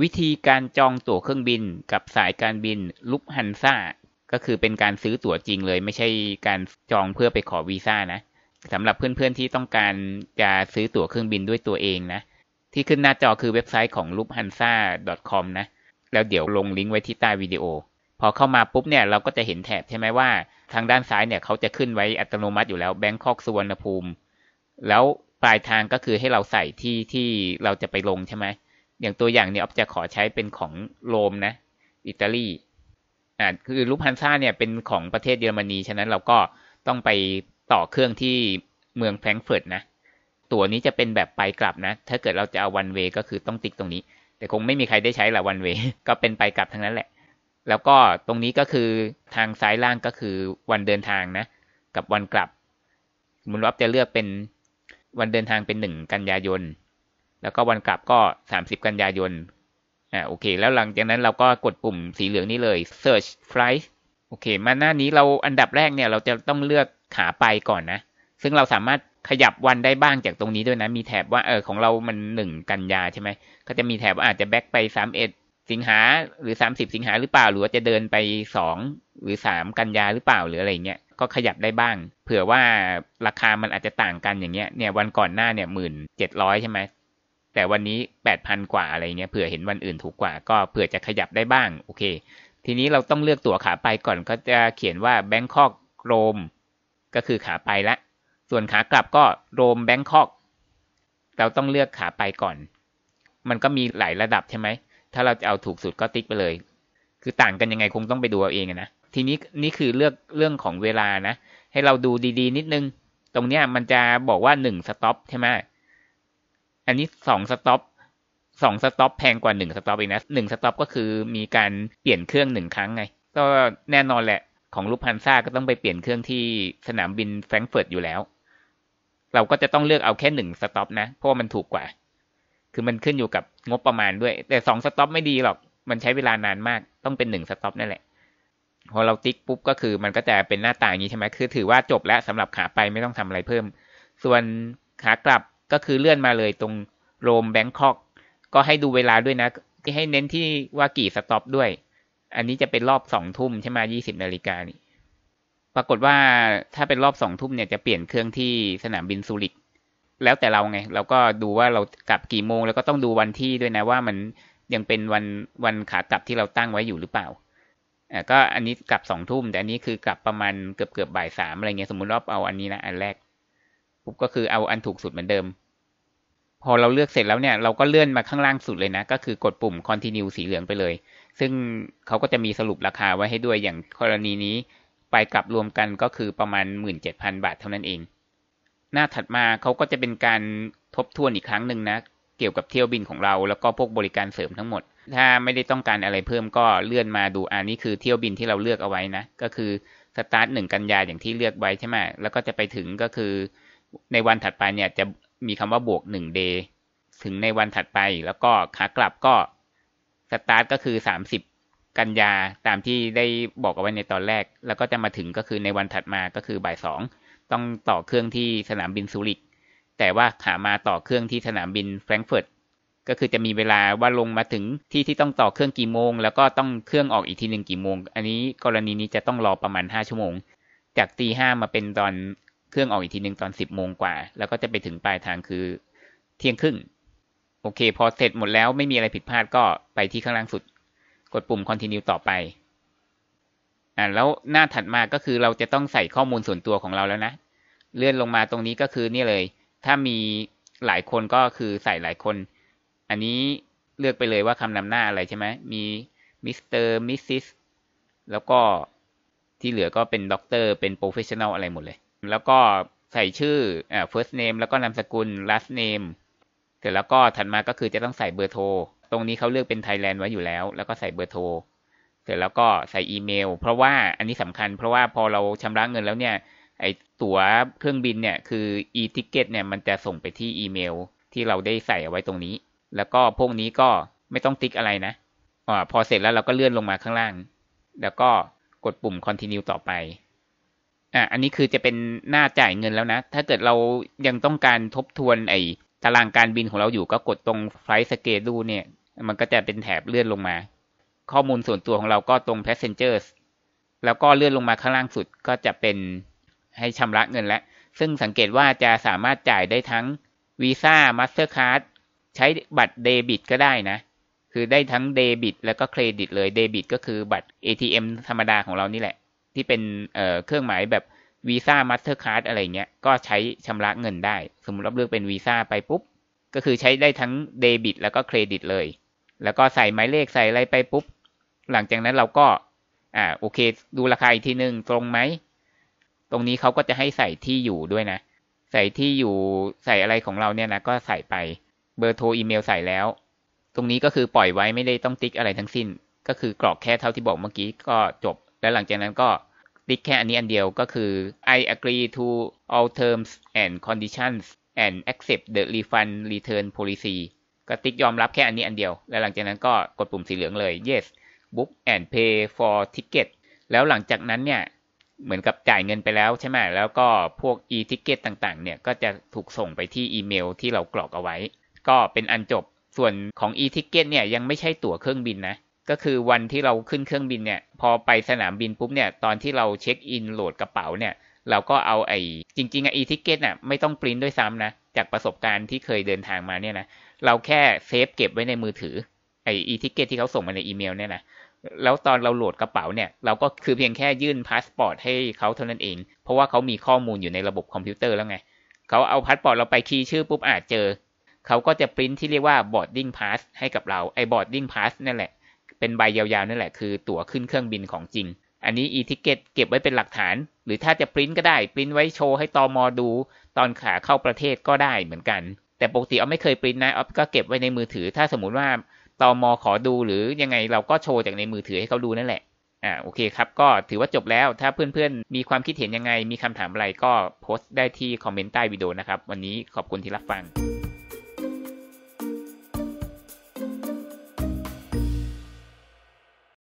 วิธีการจองตั๋วเครื่องบินกับสายการบินลุฟฮันซ่าก็คือเป็นการซื้อตั๋วจริงเลย ไม่ใช่การจองเพื่อไปขอวีซ่านะสำหรับเพื่อนๆที่ต้องการจะซื้อตั๋วเครื่องบินด้วยตัวเองนะที่ขึ้นหน้าจอคือเว็บไซต์ของ l u f ฮ h a n s a c o m นะ แล้วเดี๋ยวลงลิงก์ไว้ที่ใต้วิดีโอ พอเข้ามาปุ๊บเนี่ยเราก็จะเห็นแถบใช่ไหมว่า ทางด้านซ้ายเนี่ยเขาจะขึ้นไว้อัตโนมัติอยู่แล้วแบงคอกสุวรรณภูมิ แล้วปลายทางก็คือให้เราใส่ที่ที่เราจะไปลงใช่ไหมอย่างตัวอย่างเนี่ยออฟจะขอใช้เป็นของโรมนะอิตาลีอ่าคือลูพันซ่าเนี่ยเป็นของประเทศเยอรมนีฉะนั้น เราก็ต้องไปต่อเครื่องที่เมืองแฟรงเฟิร์ตนะ ตั๋วนี้จะเป็นแบบไปกลับนะ ถ้าเกิดเราจะเอาวันเวก็คือต้องติ๊กตรงนี้ แต่คงไม่มีใครได้ใช้ละวันเวก็เป็นไปกลับทั้งนั้นแหละ แล้วก็ตรงนี้ก็คือทางซ้ายล่างก็คือวันเดินทางนะ กับวันกลับมุนรับจะเลือกเป็นวันเดินทางเป็นหนึ่งกันยายนแล้วก็วันกลับก็ 30 กันยายน อ่า โอเค แล้วหลังจากนั้นเราก็กดปุ่มสีเหลืองนี้เลย search flight โอเค มาหน้านี้เราอันดับแรกเนี่ยเราจะต้องเลือกขาไปก่อนนะ ซึ่งเราสามารถขยับวันได้บ้างจากตรงนี้ด้วยนะ มีแถบว่าเออของเรามันหนึ่งกันยาใช่ไหมก็จะมีแถบว่า อาจจะแบ็กไปสามเอ็ดสิงหาหรือสามสิบสิงหาหรือเปล่าหรือว่าจะเดินไปสองหรือสามกันยาหรือเปล่าหรืออะไรเงี้ย ก็ขยับได้บ้าง เผื่อว่าราคามันอาจจะต่างกันอย่างเงี้ย เนี่ยวันก่อนหน้าเนี่ยหมื่นเจ็ดร้อยใช่ไหมแต่วันนี้ 8,000 กว่าอะไรเงี้ย เผื่อเห็นวันอื่นถูกกว่า ก็เผื่อจะขยับได้บ้าง โอเค ทีนี้เราต้องเลือกตั๋วขาไปก่อน ก็จะเขียนว่าแบงคอกโรม ก็คือขาไปละ ส่วนขากลับก็โรมแบงคอก เราต้องเลือกขาไปก่อน มันก็มีหลายระดับใช่ไหม ถ้าเราจะเอาถูกสุดก็ติ๊กไปเลย คือต่างกันยังไงคงต้องไปดูเอาเองนะ ทีนี้นี่คือเลือกเรื่องของเวลานะ ให้เราดูดีๆ นิดนึง ตรงเนี้ยมันจะบอกว่าหนึ่งสต็อปใช่ไหมอันนี้สองสต็อปสองสต็อปแพงกว่าหนึ่งสต็อปอีกนะหนึ่งสต็อปก็คือมีการเปลี่ยนเครื่องหนึ่งครั้งไง ก็แน่นอนแหละของลูกพันซ่าก็ต้องไปเปลี่ยนเครื่องที่สนามบินแฟรงก์เฟิร์ตอยู่แล้ว เราก็จะต้องเลือกเอาแค่หนึ่งสต็อปนะเพราะว่ามันถูกกว่า คือมันขึ้นอยู่กับงบประมาณด้วย แต่สองสต็อปไม่ดีหรอก มันใช้เวลานานมากต้องเป็นหนึ่งสต็อปนั่นแหละพอเราติ๊กปุ๊บก็คือมันก็จะเป็นหน้าต่างนี้ใช่ไหมคือ ถือว่าจบแล้วสำหรับขาไปไม่ต้องทำอะไรเพิ่ม ส่วนขากลับก็คือเลื่อนมาเลยตรงโรมแบงคอกก็ให้ดูเวลาด้วยนะที่ให้เน้นที่ว่ากี่สต็อปด้วย อันนี้จะเป็นรอบสองทุ่มใช่ไหมยี่สิบนาฬิกานี่ปรากฏว่าถ้าเป็นรอบสองทุ่มเนี่ย จะเปลี่ยนเครื่องที่สนามบินซูริกแล้วแต่เราไงเราก็ดูว่าเรากลับกี่โมง แล้วก็ต้องดูวันที่ด้วยนะว่ามันยังเป็นวันวันขากลับที่เราตั้งไว้อยู่หรือเปล่าอ่าก็อันนี้กลับสองทุ่มแต่อันนี้คือกลับประมาณเกือบเกือบบ่ายสามอะไรเงี้ยสมมติรอบเอาอันนี้นะอันแรกปุ๊บก็คือเอาอันถูกสุดเหมือนเดิมพอเราเลือกเสร็จแล้วเนี่ยเราก็เลื่อนมาข้างล่างสุดเลยนะ ก็คือกดปุ่ม continue สีเหลืองไปเลย ซึ่งเขาก็จะมีสรุปราคาไว้ให้ด้วยอย่างกรณีนี้ไปกลับรวมกันก็คือประมาณ 17,000 บาทเท่านั้นเอง หน้าถัดมาเขาก็จะเป็นการทบทวนอีกครั้งหนึ่งนะ เกี่ยวกับเที่ยวบินของเรา แล้วก็พวกบริการเสริมทั้งหมด ถ้าไม่ได้ต้องการอะไรเพิ่มก็เลื่อนมาดูอันนี้คือเที่ยวบินที่เราเลือกเอาไว้นะ ก็คือสตาร์ทหนึ่งกันยาอย่างที่เลือกไว้ใช่ไหมแล้วก็จะไปถึงก็คือ ในวันถัดไปเนี่ยจะมีคำว่าบวก1 day ถึงในวันถัดไป แล้วก็ขากลับก็สตาร์ทก็คือ30กันยาตามที่ได้บอกเอาไว้ในตอนแรก แล้วก็จะมาถึงก็คือในวันถัดมา ก็คือบ่ายสองต้องต่อเครื่องที่สนามบินซูริก แต่ว่าขามาต่อเครื่องที่สนามบินแฟรงก์เฟิร์ต ก็คือจะมีเวลาว่าลงมาถึงที่ที่ต้องต่อเครื่องกี่โมง แล้วก็ต้องเครื่องออกอีกทีหนึ่งกี่โมง อันนี้กรณีนี้จะต้องรอประมาณ5ชั่วโมง จากตีห้ามาเป็นตอนเครื่องออกอีกทีหนึ่งตอนสิบโมงกว่า แล้วก็จะไปถึงปลายทางคือ เที่ยงครึ่งโอเคพอเสร็จหมดแล้วไม่มีอะไรผิดพลาดก็ไปที่ข้างล่างสุด กดปุ่ม continue ต่อไปอ่าแล้วหน้าถัดมาก็คือเราจะต้องใส่ข้อมูลส่วนตัวของเราแล้วนะ เลื่อนลงมาตรงนี้ก็คือนี่เลย ถ้ามีหลายคนก็คือใส่หลายคน อันนี้เลือกไปเลยว่าคำนำหน้าอะไรใช่ไหมมีมิสเตอร์มิสซิสแล้วก็ที่เหลือก็เป็นด็อกเตอร์เป็นโปรเฟชชั่นอลอะไรหมดเลยแล้วก็ใส่ชื่ออ่ first name แล้วก็นามสกุล last name เสร็จแล้วก็ถัดมาก็คือจะต้องใส่เบอร์โทรตรงนี้เขาเลือกเป็น Thailand ไว้อยู่แล้ว แล้วก็ใส่เบอร์โทรเสร็จแล้วก็ใส่อีเมล เพราะว่าอันนี้สำคัญ เพราะว่าพอเราชำระเงินแล้วเนี่ย ไอตั๋วเครื่องบินเนี่ยคือ e-ticket เนี่ยมันจะส่งไปที่อีเมลที่เราได้ใส่เอาไว้ตรงนี้ แล้วก็พวกนี้ก็ไม่ต้องติ๊กอะไรนะอ่าพอเสร็จแล้วเราก็เลื่อนลงมาข้างล่าง แล้วก็กดปุ่ม continue ต่อไปอ่าอันนี้คือจะเป็นหน้าจ่ายเงินแล้วนะ ถ้าเกิดเรายังต้องการทบทวนไอ้ตารางการบินของเราอยู่ก็กดตรงไฟสเกดูเนี่ย มันก็จะเป็นแถบเลื่อนลงมา ข้อมูลส่วนตัวของเราก็ตรง passengers แล้วก็เลื่อนลงมาข้างล่างสุดก็จะเป็นให้ชำระเงินแล้ว ซึ่งสังเกตว่าจะสามารถจ่ายได้ทั้งวามาส Mastercard ใช้บัตรเดบิตก็ได้นะ คือได้ทั้งเดบิตแล้วก็เครดิตเลย เดบิตก็คือบัตร ATM ธรรมดาของเรานี่แหละที่เป็นเเครื่องหมายแบบวีซ่ามาสเตอร์คาร์ดอะไรเงี้ย ก็ใช้ชำระเงินได้ สมมติเราเลือกเป็นวีซ่าไปปุ๊บ ก็คือใช้ได้ทั้งเดบิตแล้วก็เครดิต เลย แล้วก็ใส่หมายเลขใส่อะไรไปปุ๊บ หลังจากนั้นเราก็ อ่าโอเคดูราคาอีกทีหนึ่งตรงไหม ตรงนี้เขาก็จะให้ใส่ที่อยู่ด้วยนะ ใส่ที่อยู่ใส่อะไรของเราเนี่ยนะก็ใส่ไป เบอร์โทร อีเมลใส่แล้ว ตรงนี้ก็คือปล่อยไว้ไม่ได้ต้องติ๊กอะไรทั้งสิ้น ก็คือกรอกแค่เท่าที่บอกเมื่อกี้ก็จบแล้วหลังจากนั้นก็ติ๊กแค่อันนี้อันเดียวก็คือ I agree to all terms and conditions and accept the refund return policy ก็ติ๊กยอมรับแค่อันนี้อันเดียวแล้วหลังจากนั้นก็กดปุ่มสีเหลืองเลย yes book and pay for ticket แล้วหลังจากนั้นเนี่ยเหมือนกับจ่ายเงินไปแล้วใช่ไหมแล้วก็พวก e-ticket ต่างๆ เนี่ยก็จะถูกส่งไปที่อีเมลที่เรากรอกเอาไว้ ก็เป็นอันจบส่วนของ e-ticket เนี่ยยังไม่ใช่ตั๋วเครื่องบินนะก็คือวันที่เราขึ้นเครื่องบินเนี่ยพอไปสนามบินปุ๊บเนี่ยตอนที่เราเช็คอินโหลดกระเป๋าเนี่ยเราก็เอาไอ้จริงๆอะอีทิเกตน่ะไม่ต้องปริ้นด้วยซ้ำนะจากประสบการณ์ที่เคยเดินทางมาเนี่ยนะเราแค่เซฟเก็บไว้ในมือถือไอ้อีทิเกตที่เขาส่งมาในอีเมลเนี่ยนะแล้วตอนเราโหลดกระเป๋าเนี่ย เราก็คือเพียงแค่ยื่นพาสปอร์ตให้เขาเท่านั้นเอง เพราะว่าเขามีข้อมูลอยู่ในระบบคอมพิวเตอร์แล้วไงเขาเอาพาสปอร์ตเราไปคีย์ชื่อปุ๊บอาจเจอเขาก็จะปริ้นที่เรียกว่าบอร์ดดิ้งพาสให้กับเราไอ้บอร์ดดิ้งพาสนั่นแหละเป็นใบยาวๆนั่นแหละคือ ตั๋วขึ้นเครื่องบินของจริง อันนี้อีทิเกตเก็บไว้เป็นหลักฐาน หรือถ้าจะปริ้นก็ได้ปริ้นไว้โชว์ให้ตอมอดู ตอนขาเข้าประเทศก็ได้เหมือนกัน แต่ปกติเอาไม่เคยปริ้นนะออาก็เก็บไว้ในมือถือ ถ้าสมมุติว่าตอมอขอดู หรือยังไงเราก็โชว์จากในมือถือให้เขาดูนั่นแหละอ่าโอเคครับก็ถือว่าจบแล้วถ้าเพื่อนๆมีความคิดเห็นยังไงมีคำถามอะไรก็โพสต์ได้ที่คอมเมนต์ใต้วิดีโอนะครับวันนี้ขอบคุณที่รับฟัง